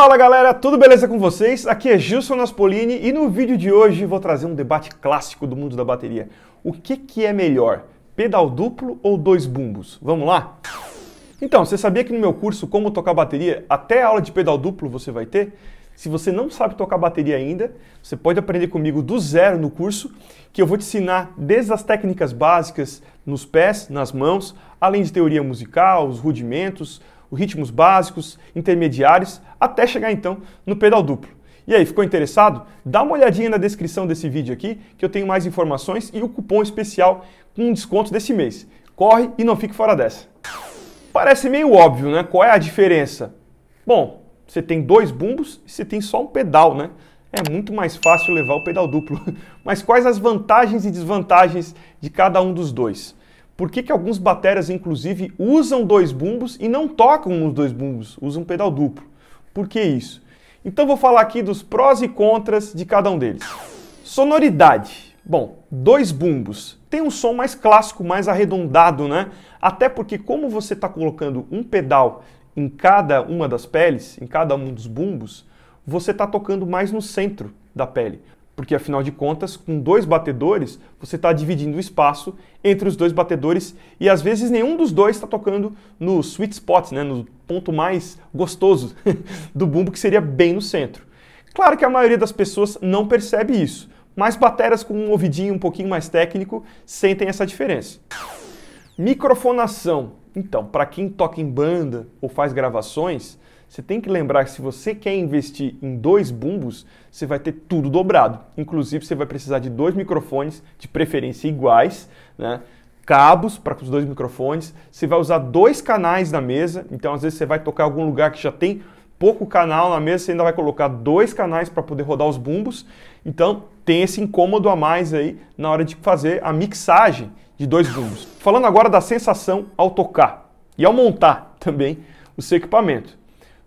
Fala galera, tudo beleza com vocês? Aqui é Gilson Naspolini e no vídeo de hoje vou trazer um debate clássico do mundo da bateria. O que, que é melhor, pedal duplo ou dois bumbos? Vamos lá? Então, você sabia que no meu curso Como Tocar Bateria, até a aula de pedal duplo você vai ter? Se você não sabe tocar bateria ainda, você pode aprender comigo do zero no curso, que eu vou te ensinar desde as técnicas básicas nos pés, nas mãos, além de teoria musical, os rudimentos, os ritmos básicos, intermediários, até chegar então no pedal duplo. E aí, ficou interessado? Dá uma olhadinha na descrição desse vídeo aqui, que eu tenho mais informações e o cupom especial com desconto desse mês. Corre e não fique fora dessa. Parece meio óbvio, né? Qual é a diferença? Bom, você tem dois bumbos e você tem só um pedal, né? É muito mais fácil levar o pedal duplo. Mas quais as vantagens e desvantagens de cada um dos dois? por que, que alguns bateras, inclusive, usam dois bumbos e não tocam os dois bumbos, usam pedal duplo. Por que isso? Então vou falar aqui dos prós e contras de cada um deles. Sonoridade. Bom, dois bumbos. Tem um som mais clássico, mais arredondado, né? Até porque como você está colocando um pedal em cada uma das peles, em cada um dos bumbos, você está tocando mais no centro da pele porque afinal de contas, com dois batedores, você está dividindo o espaço entre os dois batedores e às vezes nenhum dos dois está tocando no sweet spot, né, no ponto mais gostoso do bumbo, que seria bem no centro. Claro que a maioria das pessoas não percebe isso, mas bateras com um ouvidinho um pouquinho mais técnico sentem essa diferença. Microfonação. Então, para quem toca em banda ou faz gravações, você tem que lembrar que se você quer investir em dois bumbos, você vai ter tudo dobrado. Inclusive, você vai precisar de dois microfones, de preferência iguais, né? cabos para os dois microfones. Você vai usar dois canais na mesa, então às vezes você vai tocar em algum lugar que já tem pouco canal na mesa, você ainda vai colocar dois canais para poder rodar os bumbos. Então tem esse incômodo a mais aí na hora de fazer a mixagem de dois bumbos. Falando agora da sensação ao tocar e ao montar também o seu equipamento.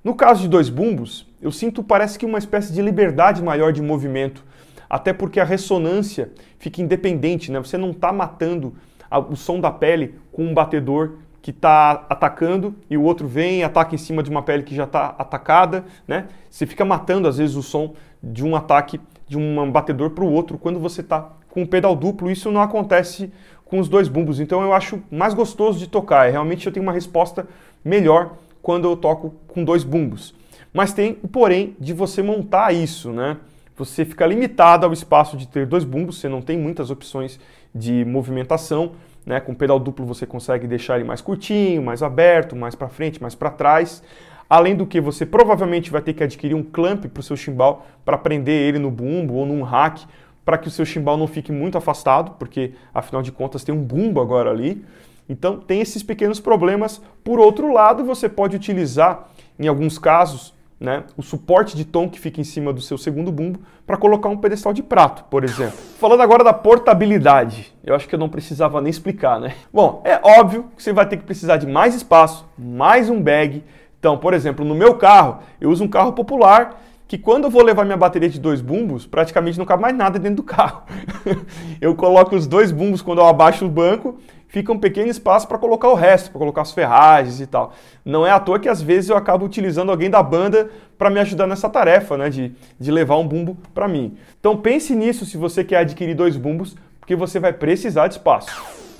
No caso de dois bumbos, eu sinto parece que uma espécie de liberdade maior de movimento, até porque a ressonância fica independente, né? Você não está matando a, o som da pele com um batedor que está atacando e o outro vem ataca em cima de uma pele que já está atacada, né? Você fica matando às vezes o som de um ataque de um batedor para o outro quando você está com um pedal duplo. Isso não acontece com os dois bumbos. Então eu acho mais gostoso de tocar. É, realmente eu tenho uma resposta melhor quando eu toco com dois bumbos. Mas tem o porém de você montar isso, né? Você fica limitado ao espaço de ter dois bumbos, você não tem muitas opções de movimentação, né? Com pedal duplo você consegue deixar ele mais curtinho, mais aberto, mais para frente, mais para trás. Além do que você provavelmente vai ter que adquirir um clamp para o seu chimbal para prender ele no bumbo ou num rack para que o seu chimbal não fique muito afastado, porque afinal de contas tem um bumbo agora ali. Então, tem esses pequenos problemas. Por outro lado, você pode utilizar, em alguns casos, né, o suporte de tom que fica em cima do seu segundo bumbo para colocar um pedestal de prato, por exemplo. Falando agora da portabilidade, eu acho que eu não precisava nem explicar, né? Bom, é óbvio que você vai ter que precisar de mais espaço, mais um bag. Então, por exemplo, no meu carro, eu uso um carro popular que quando eu vou levar minha bateria de dois bumbos, praticamente não cabe mais nada dentro do carro. eu coloco os dois bumbos quando eu abaixo o banco fica um pequeno espaço para colocar o resto, para colocar as ferragens e tal. Não é à toa que às vezes eu acabo utilizando alguém da banda para me ajudar nessa tarefa, né, de, de levar um bumbo para mim. Então pense nisso se você quer adquirir dois bumbos, porque você vai precisar de espaço.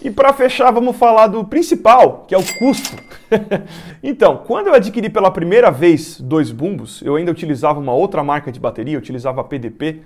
E para fechar, vamos falar do principal, que é o custo. então, quando eu adquiri pela primeira vez dois bumbos, eu ainda utilizava uma outra marca de bateria, eu utilizava a PDP.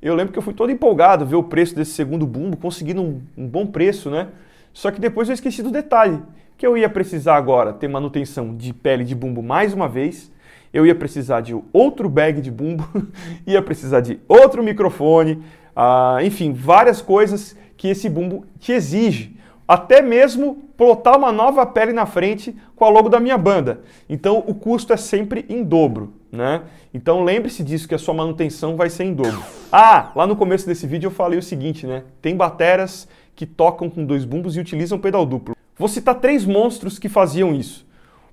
Eu lembro que eu fui todo empolgado ver o preço desse segundo bumbo, conseguindo um, um bom preço, né? Só que depois eu esqueci do detalhe, que eu ia precisar agora ter manutenção de pele de bumbo mais uma vez, eu ia precisar de outro bag de bumbo, ia precisar de outro microfone, ah, enfim, várias coisas que esse bumbo te exige até mesmo plotar uma nova pele na frente com a logo da minha banda. Então o custo é sempre em dobro, né? Então lembre-se disso que a sua manutenção vai ser em dobro. Ah, lá no começo desse vídeo eu falei o seguinte, né? Tem bateras que tocam com dois bumbos e utilizam pedal duplo. Vou citar três monstros que faziam isso.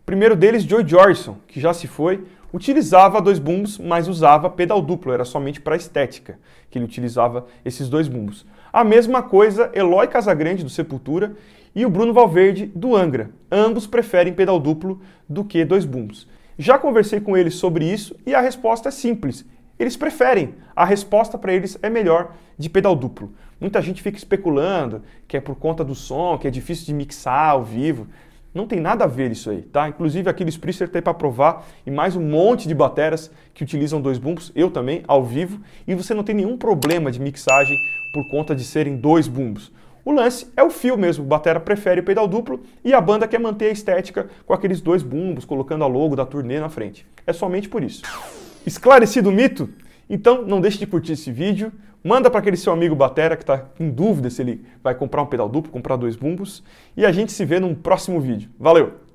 O primeiro deles, Joe Jorison, que já se foi, utilizava dois bumbos, mas usava pedal duplo, era somente para estética que ele utilizava esses dois bumbos. A mesma coisa Eloy Casagrande do Sepultura e o Bruno Valverde do Angra. Ambos preferem pedal duplo do que dois bumbos. Já conversei com eles sobre isso e a resposta é simples. Eles preferem. A resposta para eles é melhor de pedal duplo. Muita gente fica especulando que é por conta do som, que é difícil de mixar ao vivo. Não tem nada a ver isso aí, tá? Inclusive aquele Spritzer tem tá para provar e mais um monte de bateras que utilizam dois bumbos, eu também, ao vivo, e você não tem nenhum problema de mixagem por conta de serem dois bumbos. O lance é o fio mesmo, o batera prefere o pedal duplo e a banda quer manter a estética com aqueles dois bumbos, colocando a logo da turnê na frente. É somente por isso. Esclarecido o mito? Então, não deixe de curtir esse vídeo, manda para aquele seu amigo batera que está em dúvida se ele vai comprar um pedal duplo, comprar dois bumbos, e a gente se vê num próximo vídeo. Valeu!